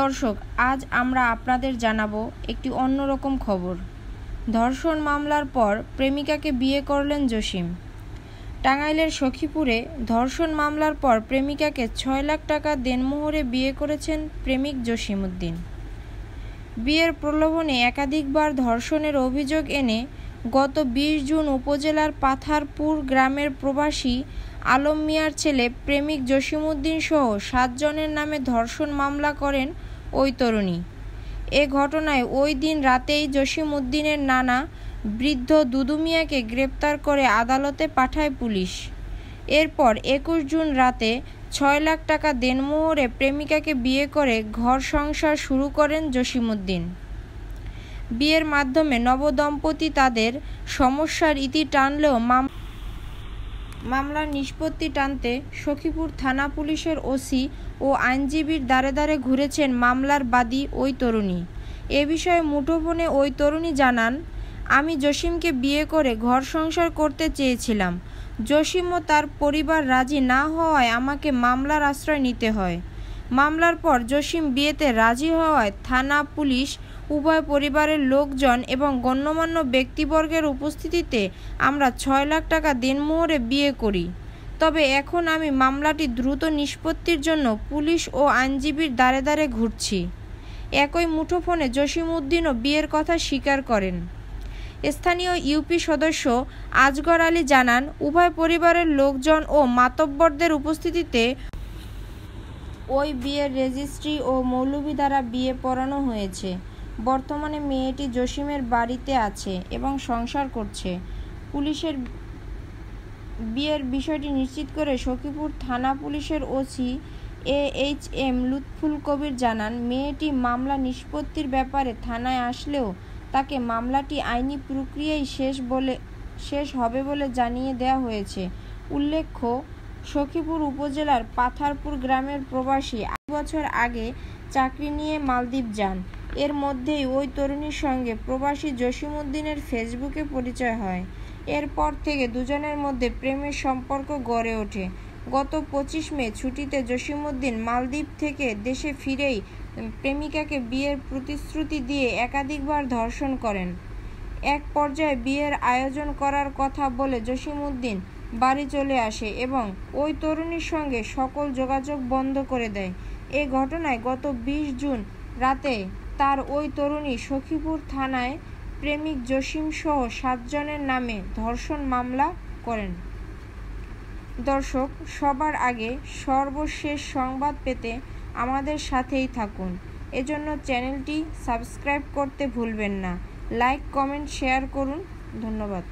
দর্শক আজ আমরা আপনাদের জানাবো একটি অন্যরকম খবর ধর্ষণ মামলার পর প্রেমিকাকে বিয়ে করলেন জসিম টাঙ্গাইলের সখীপুরে ধর্ষণ মামলার পর প্রেমিকাকে ছয় লাখ টাকা দেনমোহরে বিয়ে করেছেন প্রেমিক উদ্দিন বিয়ের প্রলোভনে একাধিকবার ধর্ষণের অভিযোগ এনে গত বিশ জুন উপজেলার পাথারপুর গ্রামের প্রবাসী আলম মিয়ার ছেলে প্রেমিক জসিমুদ্দিন সহ সাতজনের নামে ধর্ষণ মামলা করেন ওই তরুণী এ ঘটনায় ওই দিন রাতেই জসিমুদ্দিনের নানা বৃদ্ধ দুদু মিয়াকে গ্রেপ্তার করে আদালতে পাঠায় পুলিশ এরপর একুশ জুন রাতে ছয় লাখ টাকা দেনমোহরে প্রেমিকাকে বিয়ে করে ঘর সংসার শুরু করেন জসিমুদ্দিন বিয়ের মাধ্যমে নবদম্পতি তাদের সমস্যার ইতি টানলেও মাম মামলার নিষ্পত্তি টানতে সখীপুর থানা পুলিশের ওসি ও আইনজীবীর দ্বারে দ্বারে ঘুরেছেন মামলার বাদী ওই তরুণী এ বিষয়ে মুঠোফোনে ওই তরুণী জানান আমি জসিমকে বিয়ে করে ঘর সংসার করতে চেয়েছিলাম জসিম ও তার পরিবার রাজি না হওয়ায় আমাকে মামলার আশ্রয় নিতে হয় মামলার পর জসিম বিয়েতে রাজি হওয়ায় থানা পুলিশ উভয় পরিবারের লোকজন এবং গণ্যমান্য ব্যক্তিবর্গের উপস্থিতিতে আমরা ছয় লাখ টাকা দিনমোহরে বিয়ে করি তবে এখন আমি মামলাটি দ্রুত নিষ্পত্তির জন্য পুলিশ ও আইনজীবীর দ্বারে দ্বারে ঘুরছি একই মুঠোফোনে জসিম উদ্দিনও বিয়ের কথা স্বীকার করেন স্থানীয় ইউপি সদস্য আজগর আলী জানান উভয় পরিবারের লোকজন ও মাতব্বরদের উপস্থিতিতে ওই বিয়ের রেজিস্ট্রি ও মৌলভী দ্বারা বিয়ে পড়ানো হয়েছে বর্তমানে মেয়েটি জসিমের বাড়িতে আছে এবং সংসার করছে পুলিশের বিয়ের বিষয়টি নিশ্চিত করে সখীপুর থানা পুলিশের OC A H M Lutful Kabir জানান মেয়েটি মামলা নিষ্পত্তির ব্যাপারে থানায় আসলেও তাকে মামলাটি আইনি প্রক্রিয়ায় শেষ বলে শেষ হবে বলে জানিয়ে দেয়া হয়েছে উল্লেখ্য সখীপুর উপজেলার পাথারপুর গ্রামের প্রবাসী বছর আগে চাকরি নিয়ে মালদ্বীপ যান এর মধ্যেই ওই তরুণীর সঙ্গে প্রবাসী উদ্দিনের ফেসবুকে পরিচয় হয় এরপর থেকে দুজনের মধ্যে প্রেমের সম্পর্ক গড়ে ওঠে গত পঁচিশ মে ছুটিতে জসিমুদ্দিন মালদ্বীপ থেকে দেশে ফিরেই প্রেমিকাকে বিয়ের প্রতিশ্রুতি দিয়ে একাধিকবার ধর্ষণ করেন এক পর্যায়ে বিয়ের আয়োজন করার কথা বলে উদ্দিন বাড়ি চলে আসে এবং ওই তরুণীর সঙ্গে সকল যোগাযোগ বন্ধ করে দেয় এ ঘটনায় গত ২০ জুন রাতে তার ওই তরুণী সখীপুর থানায় প্রেমিক জসিম সহ সাতজনের নামে ধর্ষণ মামলা করেন দর্শক সবার আগে সর্বশেষ সংবাদ পেতে আমাদের সাথেই থাকুন এজন্য চ্যানেলটি সাবস্ক্রাইব করতে ভুলবেন না লাইক কমেন্ট শেয়ার করুন ধন্যবাদ